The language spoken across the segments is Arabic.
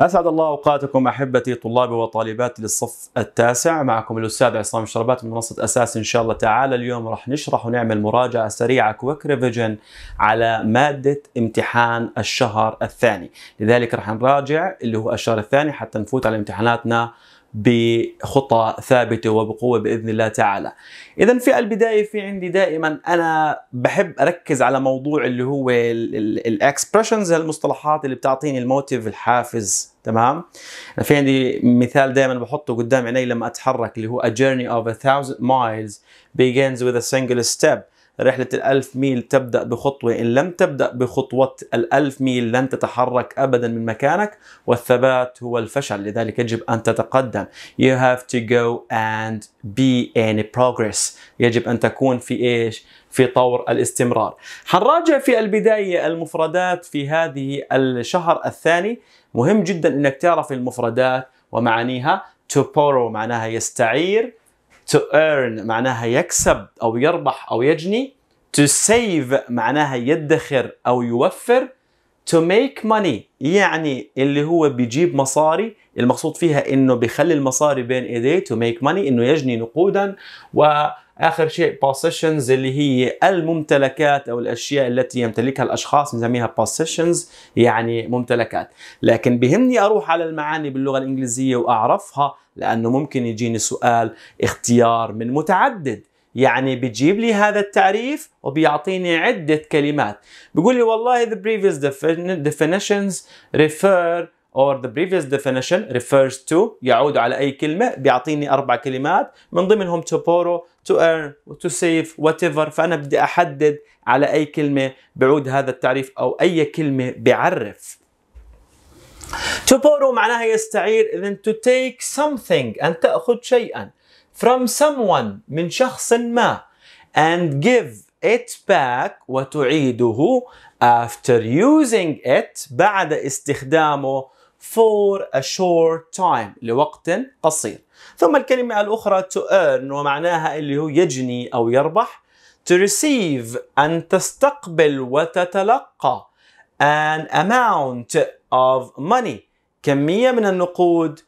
أسعد الله أوقاتكم أحبتي طلاب وطالبات للصف التاسع معكم الأستاذ عصام الشربات من منصة أساس إن شاء الله تعالى اليوم راح نشرح ونعمل مراجعة سريعة كويك ريفيجن على مادة امتحان الشهر الثاني لذلك راح نراجع اللي هو الشهر الثاني حتى نفوت على امتحاناتنا بخطى ثابته وبقوه باذن الله تعالى. اذا في البدايه في عندي دائما انا بحب اركز على موضوع اللي هو الاكسبرشنز المصطلحات اللي بتعطيني الموتيف الحافز تمام؟ في عندي مثال دائما بحطه قدام عيني لما اتحرك اللي هو a journey of a thousand miles begins with a single step رحلة الألف ميل تبدأ بخطوة إن لم تبدأ بخطوة الألف ميل لن تتحرك أبدا من مكانك والثبات هو الفشل لذلك يجب أن تتقدم You have to go and be in progress يجب أن تكون في إيش؟ في طور الاستمرار حنراجع في البداية المفردات في هذه الشهر الثاني مهم جدا أنك تعرف المفردات ومعانيها to borrow معناها يستعير to earn معناها يكسب أو يربح أو يجني to save معناها يدخر أو يوفر to make money يعني اللي هو بيجيب مصاري المقصود فيها انه بيخلي المصاري بين ايديه to make money انه يجني نقودا و اخر شيء possessions اللي هي الممتلكات او الاشياء التي يمتلكها الاشخاص بنسميها possessions يعني ممتلكات لكن بهمني اروح على المعاني باللغه الانجليزيه واعرفها لانه ممكن يجيني سؤال اختيار من متعدد يعني بجيب لي هذا التعريف وبيعطيني عدة كلمات بيقول لي والله the previous definitions refer or the previous definition refers to يعود على أي كلمة بيعطيني أربع كلمات من ضمنهم tomorrow to earn to save whatever فأنا بدي أحدد على أي كلمة بعود هذا التعريف أو أي كلمة بعرف to borrow معناها يستعير إذن to take something أن تأخذ شيئا from someone من شخص ما and give it back وتعيده after using it بعد استخدامه for a short time لوقت قصير ثم الكلمة الأخرى to earn ومعناها اللي هو يجني أو يربح to receive أن تستقبل وتتلقى an amount of money كمية من النقود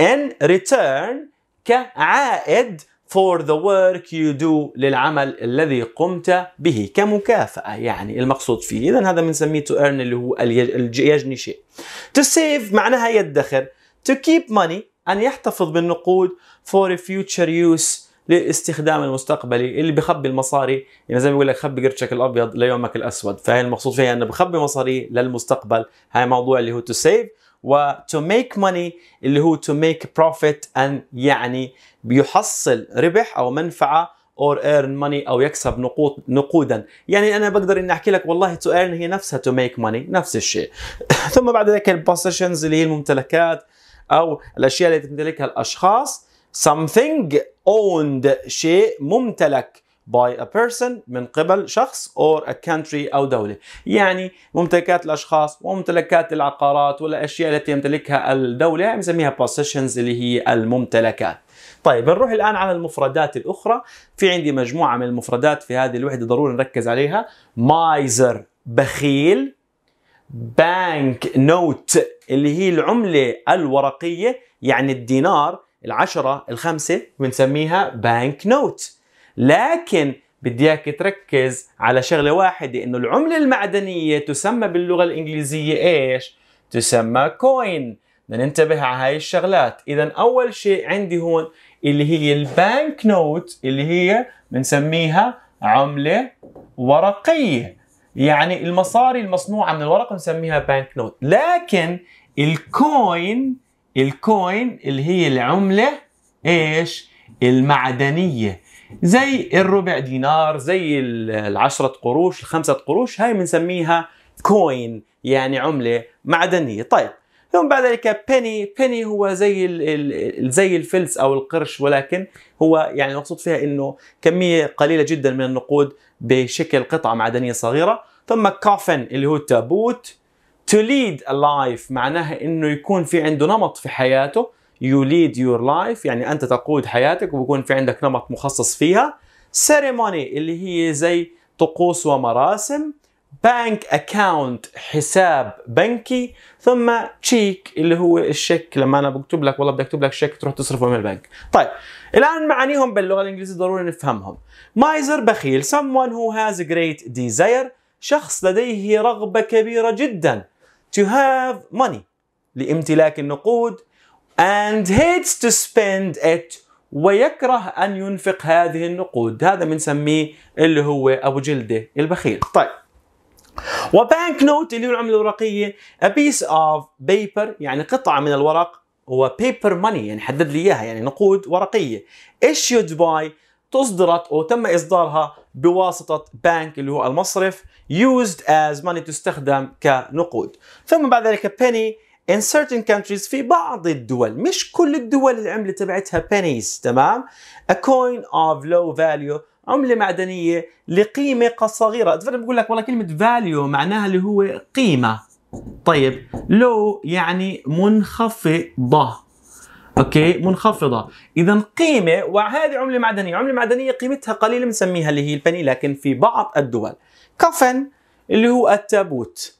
in return كعائد for the work you do للعمل الذي قمت به كمكافأة يعني المقصود فيه إذا هذا بنسميه to earn اللي هو يجني شيء to save معناها يدخر to keep money أن يحتفظ بالنقود for future use للاستخدام المستقبلي اللي بخبي المصاري يعني زي ما بيقول لك خبي قرشك الابيض ليومك الاسود فهي المقصود فيها انه بخبي مصاري للمستقبل هاي موضوع اللي هو تو سيف و to make money اللي هو to make profit أن يعني بيحصل ربح أو منفعة or earn money أو يكسب نقود نقودا يعني أنا بقدر إني أحكي لك والله to earn هي نفسها to make money نفس الشيء ثم بعد ذلك البوسيشنز اللي هي الممتلكات أو الأشياء التي تمتلكها الأشخاص something owned شيء ممتلك by a person من قبل شخص or a country أو دولة يعني ممتلكات الأشخاص وممتلكات العقارات والأشياء التي يمتلكها الدولة يعني نسميها possessions اللي هي الممتلكات طيب نروح الآن على المفردات الأخرى في عندي مجموعة من المفردات في هذه الوحدة ضروري نركز عليها miser بخيل بانك نوت اللي هي العملة الورقية يعني الدينار العشرة الخمسة بنسميها بانك نوت لكن بدي اياك تركز على شغله واحده انه العمله المعدنيه تسمى باللغه الانجليزيه ايش؟ تسمى كوين بدنا ننتبه على هاي الشغلات اذا اول شيء عندي هون اللي هي البانك نوت اللي هي بنسميها عمله ورقيه يعني المصاري المصنوعه من الورق نسميها بانك نوت لكن الكوين الكوين اللي هي العمله ايش المعدنيه زي الربع دينار زي العشرة قروش الخمسة قروش هاي بنسميها كوين يعني عملة معدنية طيب ثم بعد ذلك بيني بيني هو زي زي الفلس او القرش ولكن هو يعني المقصود فيها انه كميه قليله جدا من النقود بشكل قطعه معدنيه صغيره ثم كافن اللي هو التابوت تو ليد لايف معناها انه يكون في عنده نمط في حياته يو ليد يور لايف يعني انت تقود حياتك وبكون في عندك نمط مخصص فيها سيريموني اللي هي زي طقوس ومراسم بانك اكاونت حساب بنكي ثم تشيك اللي هو الشيك لما انا بكتب لك والله بدي اكتب لك شيك تروح تصرفه من البنك طيب الان معانيهم باللغه الانجليزيه ضروري نفهمهم مايزر بخيل someone who has great desire شخص لديه رغبه كبيره جدا to have money لامتلاك النقود and hates to spend it ويكره ان ينفق هذه النقود هذا بنسميه اللي هو ابو جلده البخيل طيب وبانك نوت اللي هو العمله الورقيه a piece of paper يعني قطعه من الورق هو paper money يعني حدد لي اياها يعني نقود ورقيه issued by تصدرت او تم اصدارها بواسطه بانك اللي هو المصرف used as money تستخدم كنقود ثم بعد ذلك penny in certain countries في بعض الدول مش كل الدول العملة تبعتها pennies تمام a coin of low value عمله معدنيه لقيمه قد صغيره اذا بقول لك والله كلمه فاليو معناها اللي هو قيمه طيب لو يعني منخفضه اوكي منخفضه اذا قيمه وهذه عمله معدنيه عمله معدنيه قيمتها قليله بنسميها اللي هي البني لكن في بعض الدول كفن اللي هو التابوت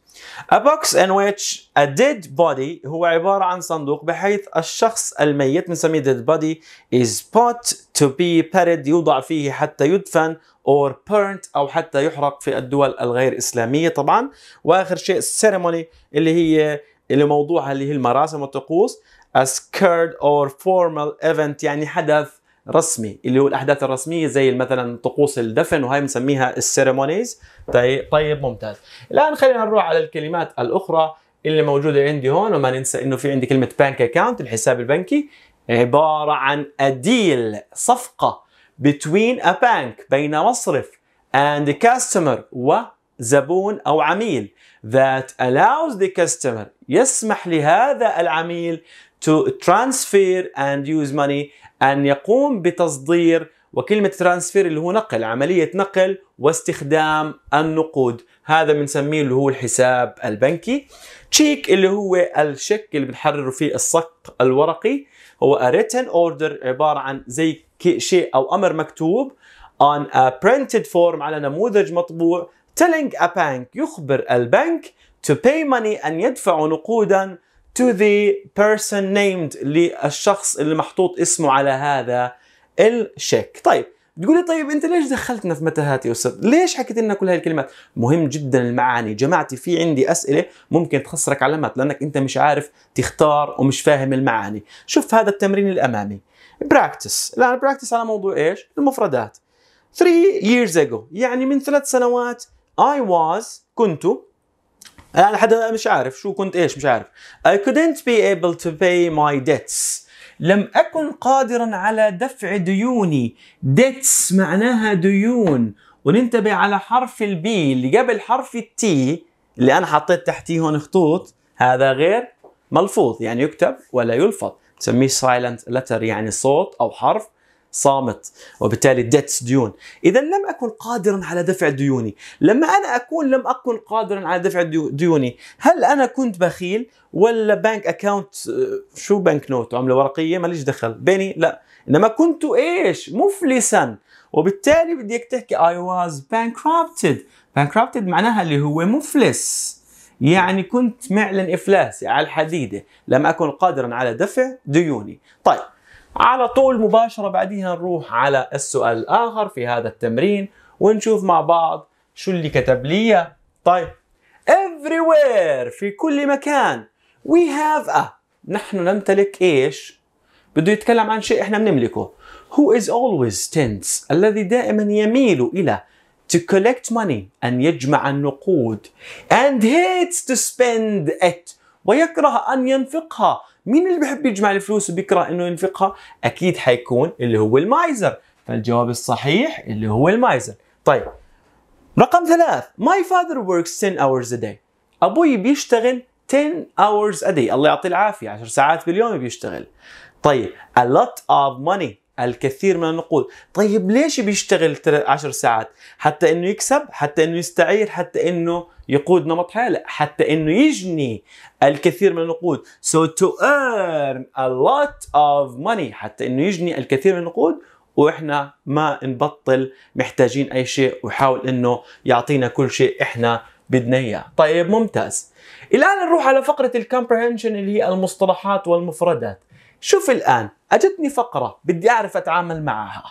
A box in which a dead body هو عبارة عن صندوق بحيث الشخص الميت بنسميه dead body is put to be buried يوضع فيه حتى يدفن or burnt أو حتى يحرق في الدول الغير إسلامية طبعا وآخر شيء ceremony اللي هي اللي موضوعها اللي هي المراسم والطقوس a scared or formal event يعني حدث رسمي اللي هو الاحداث الرسميه زي مثلا طقوس الدفن وهي بنسميها السيرمونيز طيب طيب ممتاز الان خلينا نروح على الكلمات الاخرى اللي موجوده عندي هون وما ننسى انه في عندي كلمه بانك اكاونت الحساب البنكي عباره عن اديل صفقه between a bank بين مصرف and كاستمر customer وزبون او عميل that allows the customer يسمح لهذا العميل to transfer and use money أن يقوم بتصدير وكلمة ترانسفير اللي هو نقل عملية نقل واستخدام النقود هذا بنسميه اللي هو الحساب البنكي تشيك اللي هو الشك اللي بنحرره فيه الصك الورقي هو a written order عبارة عن زي شيء أو أمر مكتوب on a printed form على نموذج مطبوع telling a bank يخبر البنك to pay money أن يدفعوا نقودا to the person named للشخص اللي محطوط اسمه على هذا الشيك طيب تقولي طيب انت ليش دخلتنا في متاهات يا استاذ؟ ليش حكيت لنا كل هاي الكلمات؟ مهم جدا المعاني، جماعتي في عندي اسئله ممكن تخسرك علامات لانك انت مش عارف تختار ومش فاهم المعاني، شوف هذا التمرين الامامي. براكتس، لا براكتس على موضوع ايش؟ المفردات. 3 years ago يعني من ثلاث سنوات I was كنت انا يعني لحد مش عارف شو كنت ايش مش عارف I couldn't be able to pay my debts لم اكن قادرا على دفع ديوني debts معناها ديون وننتبه على حرف البي اللي قبل حرف التي اللي انا حطيت تحتيه هون خطوط هذا غير ملفوظ يعني يكتب ولا يلفظ نسميه silent letter يعني صوت او حرف صامت وبالتالي ديتس ديون اذا لم اكن قادرا على دفع ديوني لما انا اكون لم اكن قادرا على دفع ديوني هل انا كنت بخيل ولا بنك اكاونت آه، شو بنك نوت عمله ورقيه ماليش دخل بيني لا انما كنت ايش مفلسا وبالتالي اياك تحكي I was bankrupted bankrupted معناها اللي هو مفلس يعني كنت معلن افلاسي على الحديده لم اكن قادرا على دفع ديوني طيب على طول مباشرة بعديها نروح على السؤال الآخر في هذا التمرين ونشوف مع بعض شو اللي كتب لي طيب everywhere في كل مكان we have a نحن نمتلك ايش بده يتكلم عن شيء احنا بنملكه who is always tense الذي دائما يميل الى to collect money أن يجمع النقود and hates to spend it ويكره أن ينفقها مين اللي بحب يجمع الفلوس وبيكره انه ينفقها اكيد حيكون اللي هو المايزر فالجواب الصحيح اللي هو المايزر طيب رقم ثلاث my father works 10 hours a day ابوي بيشتغل 10 hours a day الله يعطيه العافيه 10 ساعات باليوم بيشتغل طيب a lot of money الكثير من النقود طيب ليش بيشتغل 10 ساعات حتى انه يكسب حتى انه يستعير حتى انه يقود نمط حياه لا حتى انه يجني الكثير من النقود so to earn a lot of money حتى انه يجني الكثير من النقود واحنا ما نبطل محتاجين اي شيء ويحاول انه يعطينا كل شيء احنا بدنا اياه طيب ممتاز الان نروح على فقره الكومبريهنشن اللي هي المصطلحات والمفردات شوف الآن أجتني فقرة بدي أعرف أتعامل معها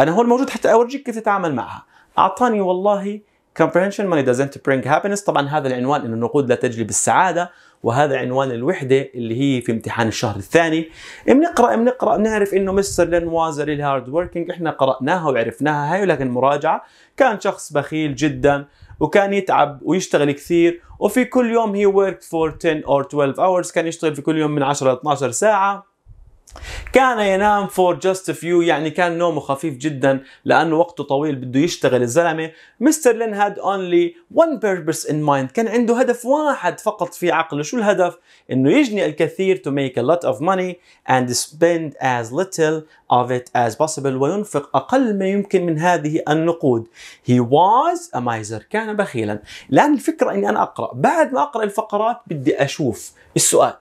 أنا هون موجود حتى أورجيك كيف تتعامل معها أعطاني والله comprehension money doesn't bring happiness طبعا هذا العنوان انه النقود لا تجلب السعاده وهذا عنوان الوحده اللي هي في امتحان الشهر الثاني بنقرا بنقرا بنعرف انه مستر لنوازا هارد وركينج احنا قراناها وعرفناها هاي ولكن المراجعه كان شخص بخيل جدا وكان يتعب ويشتغل كثير وفي كل يوم هي worked for 10 or 12 hours كان يشتغل في كل يوم من 10 ل 12 ساعه كان ينام فور جاست فيو يعني كان نومه خفيف جدا لانه وقته طويل بده يشتغل الزلمه مستر لين هاد اونلي وان بيربس ان مايند كان عنده هدف واحد فقط في عقله شو الهدف انه يجني الكثير تو ميك ا لوت اوف ماني اند سبيند از ليتل اوف ات از بوسيبل وينفق اقل ما يمكن من هذه النقود هي واز ا مايزر كان بخيلا الان الفكره اني انا اقرا بعد ما اقرا الفقرات بدي اشوف السؤال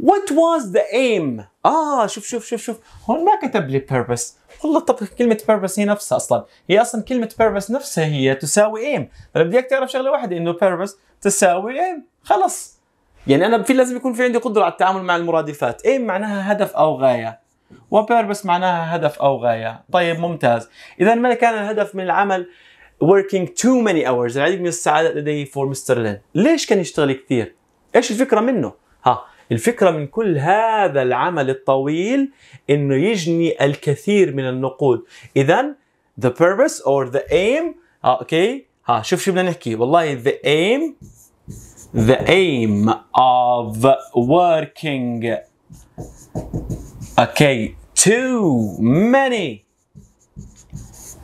وات واز ذا ايم اه شوف شوف شوف شوف هون ما كتب لي بيربس والله طب كلمة بيربس هي نفسها اصلا هي اصلا كلمة بيربس نفسها هي تساوي ايم انا بدي اياك تعرف شغلة واحدة انه بيربس تساوي ايم خلص يعني انا في لازم يكون في عندي قدرة على التعامل مع المرادفات ايم معناها هدف او غاية وبيربس معناها هدف او غاية طيب ممتاز اذا ما كان الهدف من العمل working too many hours العديد من السعادة لدي فور مستر لين ليش كان يشتغل كثير ايش الفكرة منه ها الفكرة من كل هذا العمل الطويل انه يجني الكثير من النقود اذا the purpose or the aim آه، اوكي ها شوف شو بدنا نحكي والله the aim the aim of working okay too many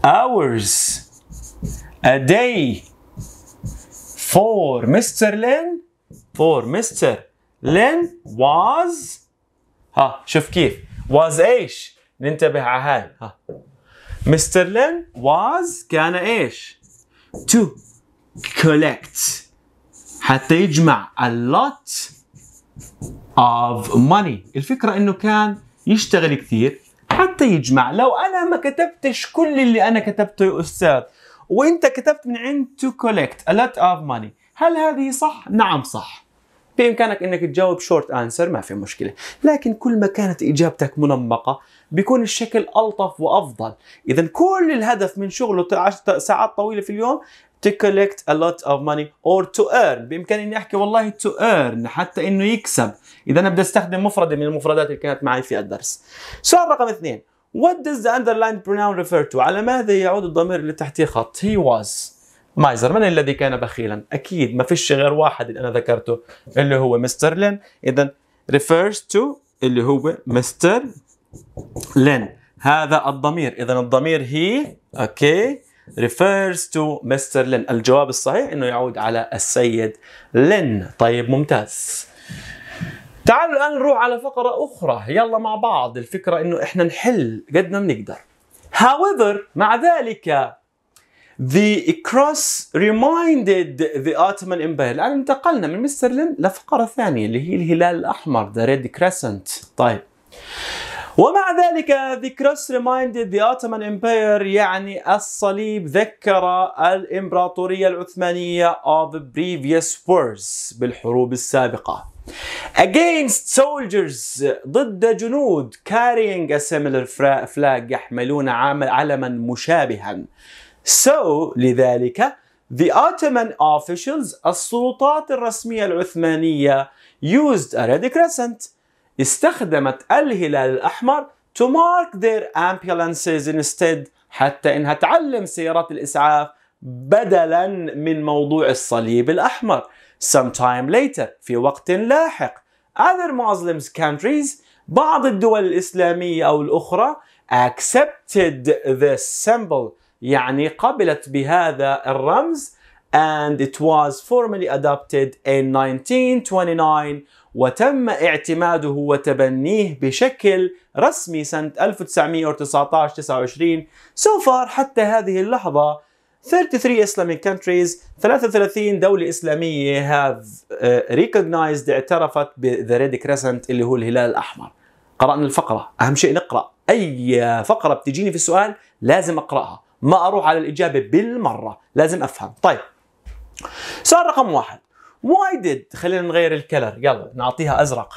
hours a day for Mr. Lin for Mr. لين was ها شوف كيف was ايش ننتبه على هاي ها مستر لين was كان ايش to collect حتى يجمع a lot of money الفكرة انه كان يشتغل كثير حتى يجمع لو انا ما كتبتش كل اللي انا كتبته يا استاذ وانت كتبت من عند to collect a lot of money هل هذه صح؟ نعم صح بامكانك انك تجاوب شورت انسر ما في مشكله لكن كل ما كانت اجابتك منمقه بيكون الشكل الطف وافضل اذا كل الهدف من شغله ساعات طويله في اليوم to collect a lot of money or to earn بامكاني اني احكي والله to earn حتى انه يكسب اذا انا بدي استخدم مفرده من المفردات اللي كانت معي في الدرس سؤال رقم اثنين What does the underlined pronoun refer to؟ على ماذا يعود الضمير اللي تحتيه خط؟ He was مايزر من الذي كان بخيلا اكيد ما فيش غير واحد اللي انا ذكرته اللي هو مستر لين اذا refers to اللي هو مستر لين هذا الضمير اذا الضمير هي اوكي refers to مستر لين الجواب الصحيح انه يعود على السيد لين طيب ممتاز تعالوا الان نروح على فقره اخرى يلا مع بعض الفكره انه احنا نحل قد ما بنقدر however مع ذلك The cross reminded the Ottoman Empire الآن انتقلنا من مسترلين لفقرة ثانية اللي هي الهلال الأحمر The Red Crescent طيب ومع ذلك the cross reminded the Ottoman Empire يعني الصليب ذكر الإمبراطورية العثمانية of previous wars بالحروب السابقة against soldiers ضد جنود carrying a similar flag يحملون علما مشابها So لذلك the Ottoman officials السلطات الرسمية العثمانية used a red crescent استخدمت الهلال الأحمر to mark their ambulances instead حتى انها تعلم سيارات الاسعاف بدلا من موضوع الصليب الاحمر sometime later في وقت لاحق other Muslim countries بعض الدول الاسلاميه او الاخرى accepted this symbol يعني قبلت بهذا الرمز and it was formally adopted in 1929 وتم اعتماده وتبنيه بشكل رسمي سنة 1919-29 so far حتى هذه اللحظة 33 Islamic countries 33 دولة إسلامية have uh, recognized اعترفت بذا ريد crescent اللي هو الهلال الأحمر قرأنا الفقرة أهم شيء نقرأ أي فقرة بتجيني في السؤال لازم أقرأها ما اروح على الاجابه بالمره لازم افهم طيب سؤال رقم واحد Why did خلينا نغير الكلر يلا نعطيها ازرق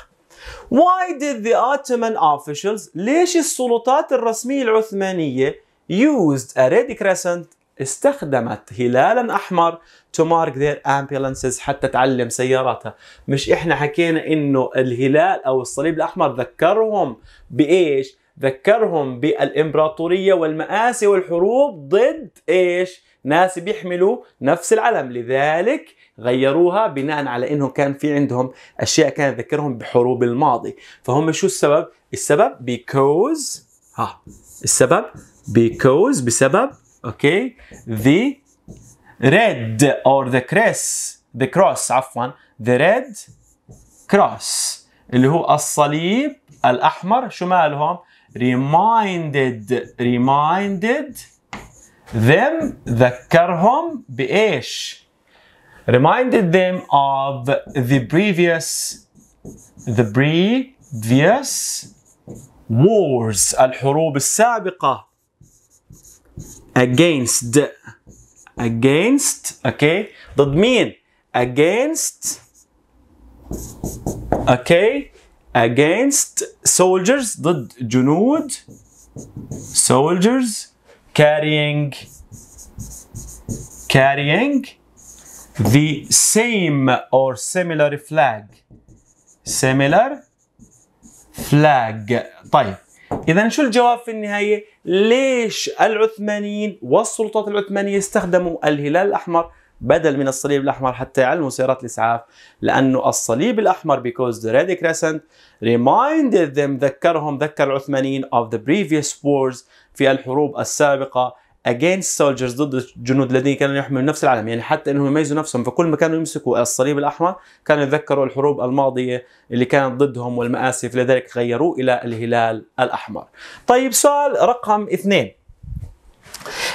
Why did the Ottoman officials ليش السلطات الرسمية العثمانية used a red crescent استخدمت هلالا احمر to mark their ambulances حتى تعلم سياراتها مش احنا حكينا انه الهلال او الصليب الاحمر ذكرهم بايش ذكرهم بالامبراطوريه والمآسي والحروب ضد ايش؟ ناس بيحملوا نفس العلم، لذلك غيروها بناء على انه كان في عندهم اشياء كانت تذكرهم بحروب الماضي، فهم شو السبب؟ السبب بيكوز ها السبب بيكوز بسبب اوكي ذا ريد اور ذا كريس ذا كروس عفوا ذا ريد كروس اللي هو الصليب الاحمر شو مالهم؟ reminded reminded them ذكرهم بإيش reminded them of the previous the previous wars الحروب السابقة against against okay ضد مين against okay against soldiers ضد جنود soldiers carrying carrying the same or similar flag similar flag طيب إذا شو الجواب في النهاية؟ ليش العثمانيين والسلطات العثمانية استخدموا الهلال الأحمر بدل من الصليب الاحمر حتى يعلموا سيارات الاسعاف لانه الصليب الاحمر because the red crescent reminded them ذكرهم ذكر العثمانيين of the previous wars في الحروب السابقه against soldiers ضد الجنود الذين كانوا يحملوا نفس العلم يعني حتى انهم يميزوا نفسهم فكل ما كانوا يمسكوا الصليب الاحمر كانوا يتذكروا الحروب الماضيه اللي كانت ضدهم والمآسف لذلك غيروه الى الهلال الاحمر. طيب سؤال رقم اثنين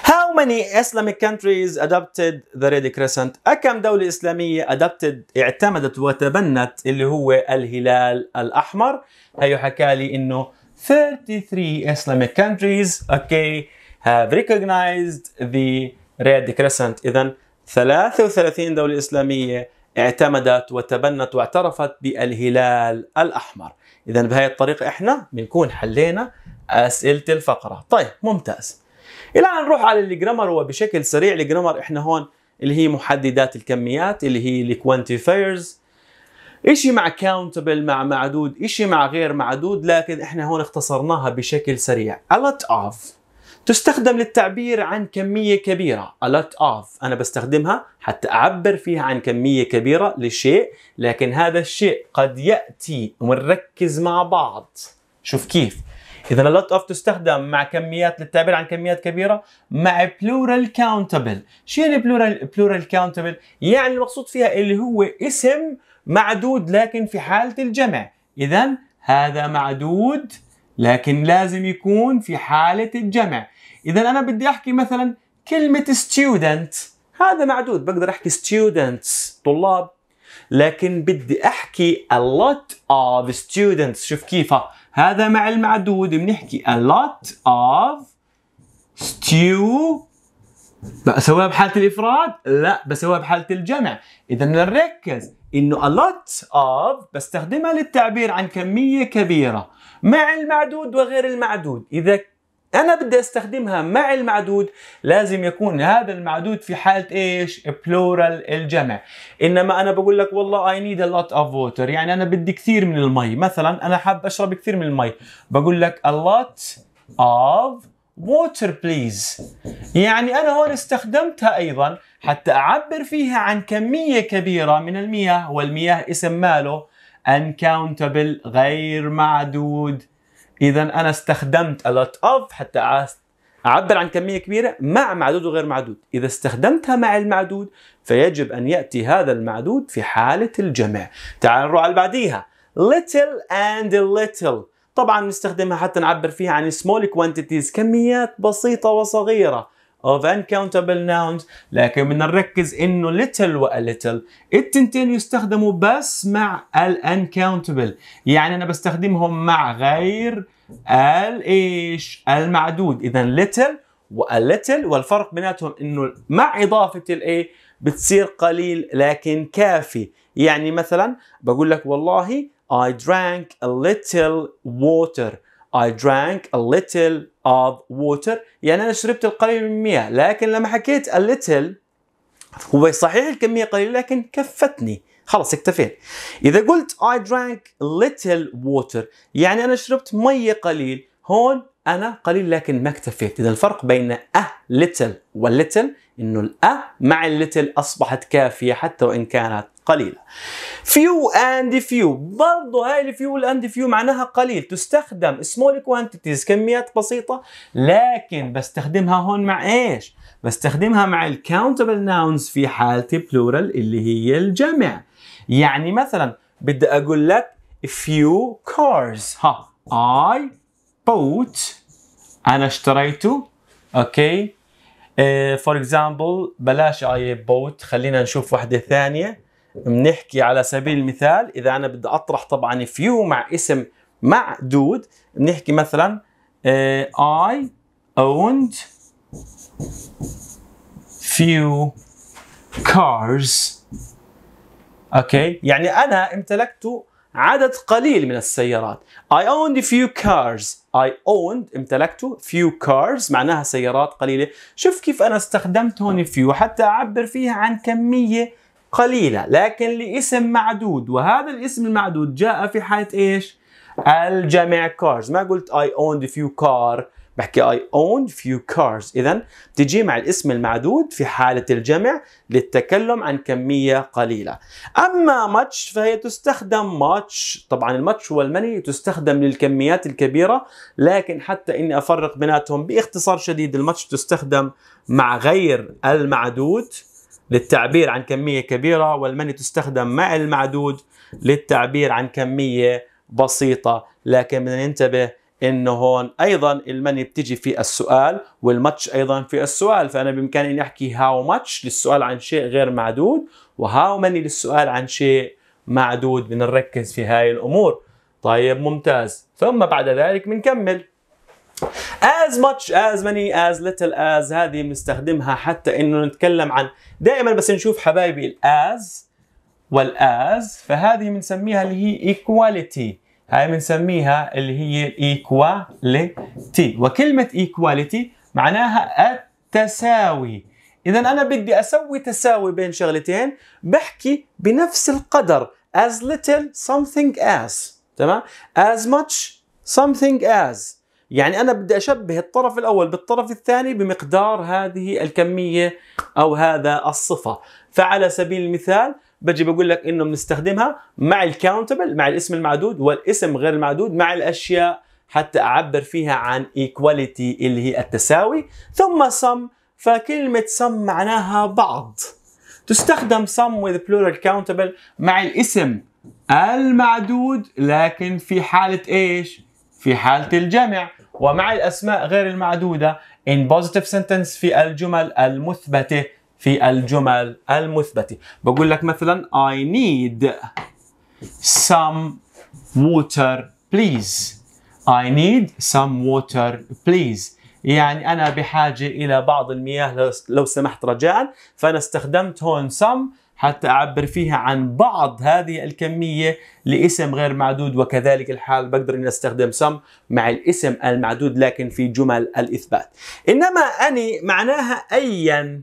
How many Islamic countries adopted the Red Crescent? أكم دولة إسلامية adopted اعتمدت وتبنت اللي هو الهلال الأحمر؟ هيو أيوة، حكى لي إنه 33 Islamic countries okay have recognized the Red Crescent إذا 33 دولة إسلامية اعتمدت وتبنت واعترفت بالهلال الأحمر إذا بهذه الطريقة إحنا بنكون حلينا أسئلة الفقرة طيب ممتاز الى ان نروح على الجرامر وبشكل سريع الجرامر احنا هون اللي هي محددات الكميات اللي هي الكوانتيفايرز اشي مع كاونتبل مع معدود اشي مع غير معدود لكن احنا هون اختصرناها بشكل سريع a lot of تستخدم للتعبير عن كمية كبيرة a lot of أنا بستخدمها حتى أعبر فيها عن كمية كبيرة لشيء لكن هذا الشيء قد يأتي ونركز مع بعض شوف كيف اذا اللوت اوف تستخدم مع كميات للتعبير عن كميات كبيره مع بلورال كاونتبل شو يعني بلورال بلورال كاونتبل يعني المقصود فيها اللي هو اسم معدود لكن في حاله الجمع اذا هذا معدود لكن لازم يكون في حاله الجمع اذا انا بدي احكي مثلا كلمه ستودنت هذا معدود بقدر احكي ستودنتس طلاب لكن بدي احكي a lot of students شوف كيفها هذا مع المعدود بنحكي a lot of stew بسويها بحالة الإفراد؟ لا بسويها بحالة الجمع إذا نركز إنه a lot of بستخدمها للتعبير عن كمية كبيرة مع المعدود وغير المعدود إذا انا بدي استخدمها مع المعدود لازم يكون هذا المعدود في حاله ايش بلورال الجمع انما انا بقول لك والله اي نيد ا لوت اوف ووتر يعني انا بدي كثير من المي مثلا انا حاب اشرب كثير من المي بقول لك a lot of water please يعني انا هون استخدمتها ايضا حتى اعبر فيها عن كميه كبيره من المياه والمياه اسم ماله uncountable غير معدود اذا انا استخدمت a lot of حتى اعبر عن كميه كبيره مع معدود وغير معدود اذا استخدمتها مع المعدود فيجب ان ياتي هذا المعدود في حاله الجمع تعال نروح على بعديها little and little طبعا نستخدمها حتى نعبر فيها عن small quantities كميات بسيطه وصغيره of uncountable nouns لكن بدنا نركز انه little و a little التنتين يستخدموا بس مع ال uncountable يعني انا بستخدمهم مع غير ال ايش المعدود اذا little و a little والفرق بيناتهم انه مع اضافه الايه بتصير قليل لكن كافي يعني مثلا بقول لك والله I drank a little water I drank a little of water يعني أنا شربت القليل من المياه لكن لما حكيت a little هو صحيح الكمية قليلة لكن كفتني خلص اكتفيت إذا قلت I drank little water يعني أنا شربت مية قليل هون أنا قليل لكن ما اكتفيت إذا الفرق بين a little little إنه الأ مع الليتل أصبحت كافية حتى وإن كانت قليلة فيو اند فيو برضه هاي الفيو اند فيو معناها قليل تستخدم سمول كوانتيتيز كميات بسيطة لكن بستخدمها هون مع ايش؟ بستخدمها مع الكاونتبل ناونز في حالة بلورال اللي هي الجمع يعني مثلا بدي اقول لك few cars ها I bought انا اشتريته اوكي فور آه، اكزامبل بلاش I bought خلينا نشوف واحدة ثانية بنحكي على سبيل المثال اذا انا بدي اطرح طبعا فيو مع اسم معدود بنحكي مثلا آه، I owned few cars اوكي يعني انا امتلكت عدد قليل من السيارات I owned few cars I owned امتلكت few cars معناها سيارات قليلة شوف كيف أنا استخدمت هون few حتى أعبر فيها عن كمية قليلة لكن لاسم معدود وهذا الاسم المعدود جاء في حالة ايش؟ الجمع كارز ما قلت I owned few car بحكي I owned few cars إذا تجي مع الاسم المعدود في حالة الجمع للتكلم عن كمية قليلة أما much فهي تستخدم much طبعا الماتش والمني تستخدم للكميات الكبيرة لكن حتى إني أفرق بيناتهم باختصار شديد الماتش تستخدم مع غير المعدود للتعبير عن كمية كبيرة والمني تستخدم مع المعدود للتعبير عن كمية بسيطة لكن بدنا ننتبه انه هون ايضا المني بتجي في السؤال والماتش ايضا في السؤال فانا بامكاني اني احكي هاو ماتش للسؤال عن شيء غير معدود وهاو ماني للسؤال عن شيء معدود بدنا نركز في هاي الامور طيب ممتاز ثم بعد ذلك بنكمل as much as many as little as هذه بنستخدمها حتى انه نتكلم عن دائما بس نشوف حبايبي الاز والاز فهذه بنسميها اللي هي equality هاي بنسميها اللي هي الايكواليتي وكلمة ايكواليتي معناها التساوي إذا أنا بدي أسوي تساوي بين شغلتين بحكي بنفس القدر as little something as تمام as much something as يعني أنا بدي أشبه الطرف الأول بالطرف الثاني بمقدار هذه الكمية أو هذا الصفة فعلى سبيل المثال بجي بقول لك انه بنستخدمها مع الكاونتبل مع الاسم المعدود والاسم غير المعدود مع الاشياء حتى اعبر فيها عن ايكواليتي اللي هي التساوي ثم سم فكلمه سم معناها بعض تستخدم سم with plural countable مع الاسم المعدود لكن في حالة ايش؟ في حالة الجمع ومع الأسماء غير المعدودة in positive sentence في الجمل المثبتة في الجمل المثبتة بقول لك مثلا I need some water please I need some water please يعني أنا بحاجة إلى بعض المياه لو سمحت رجاء فأنا استخدمت هون some حتى أعبر فيها عن بعض هذه الكمية لاسم غير معدود وكذلك الحال بقدر أن أستخدم سم مع الاسم المعدود لكن في جمل الإثبات إنما أني معناها أيا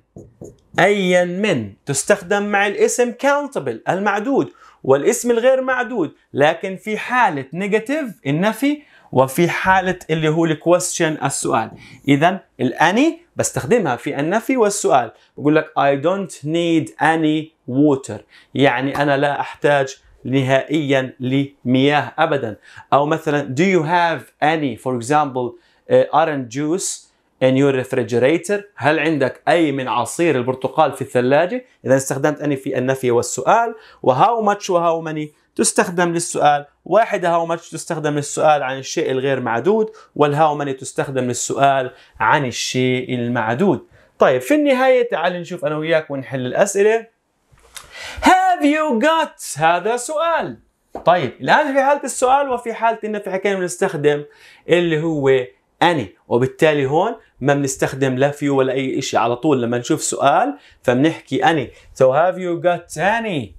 أيا من تستخدم مع الاسم countable المعدود والاسم الغير معدود لكن في حالة نيجاتيف النفي وفي حالة اللي هو الكويستشن السؤال إذا الأني بستخدمها في النفي والسؤال بقول لك I don't need any ووتر يعني أنا لا أحتاج نهائيا لمياه أبدا أو مثلا do you have any for example uh, orange juice in your refrigerator هل عندك أي من عصير البرتقال في الثلاجة إذا استخدمت اني في النفي والسؤال وهاو much وهاو many تستخدم للسؤال واحدة هاو ماتش تستخدم للسؤال عن الشيء الغير معدود والهاو ماني تستخدم للسؤال عن الشيء المعدود طيب في النهاية تعال نشوف أنا وياك ونحل الأسئلة Have you got هذا سؤال طيب الآن في حالة السؤال وفي حالة إن في حكاية بنستخدم اللي هو أني وبالتالي هون ما بنستخدم لا فيو ولا أي شيء على طول لما نشوف سؤال فبنحكي أني So have you got any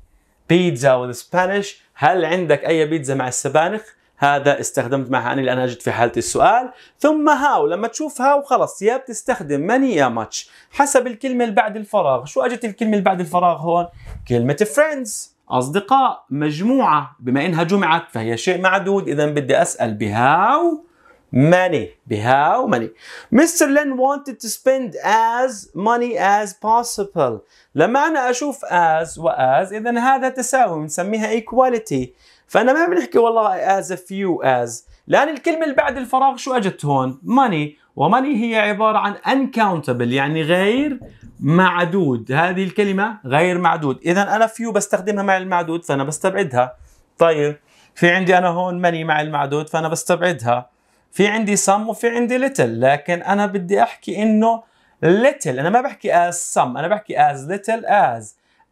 pizza with Spanish هل عندك أي بيتزا مع السبانخ؟ هذا استخدمت معها هاني لأن أجد في حالة السؤال ثم هاو لما تشوف هاو خلص يا بتستخدم ماني يا ماتش حسب الكلمة اللي بعد الفراغ شو أجت الكلمة اللي بعد الفراغ هون كلمة فريندز أصدقاء مجموعة بما إنها جمعت فهي شيء معدود إذا بدي أسأل بهاو ماني بهاو ماني مستر لين wanted to spend as money as possible لما أنا أشوف as واز إذا هذا تساوي بنسميها equality فانا ما بنحكي والله از فيو از لان الكلمه اللي بعد الفراغ شو اجت هون ماني وماني هي عباره عن uncountable يعني غير معدود هذه الكلمه غير معدود اذا انا فيو بستخدمها مع المعدود فانا بستبعدها طيب في عندي انا هون ماني مع المعدود فانا بستبعدها في عندي سم وفي عندي ليتل لكن انا بدي احكي انه little انا ما بحكي as some انا بحكي as little as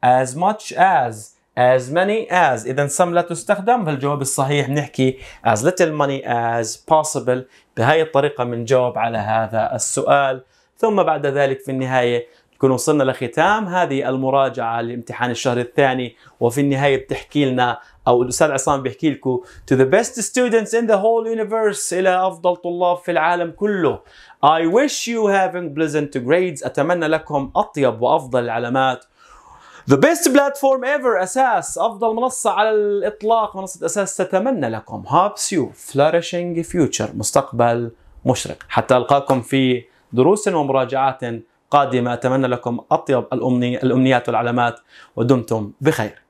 as much as as many as إذا some لا تستخدم فالجواب الصحيح نحكي as little money as possible بهاي الطريقة بنجاوب على هذا السؤال ثم بعد ذلك في النهاية نكون وصلنا لختام هذه المراجعة لامتحان الشهر الثاني وفي النهاية بتحكي لنا أو الأستاذ عصام بيحكي لكم to the best students in the whole universe إلى أفضل طلاب في العالم كله I wish you having pleasant grades أتمنى لكم أطيب وأفضل العلامات ذا بيست بلاتفورم ايفر اساس افضل منصه على الاطلاق منصه اساس تتمنى لكم هابس يو فلارشنج فيوتشر مستقبل مشرق حتى القاكم في دروس ومراجعات قادمه اتمنى لكم اطيب الامنيات والعلامات ودمتم بخير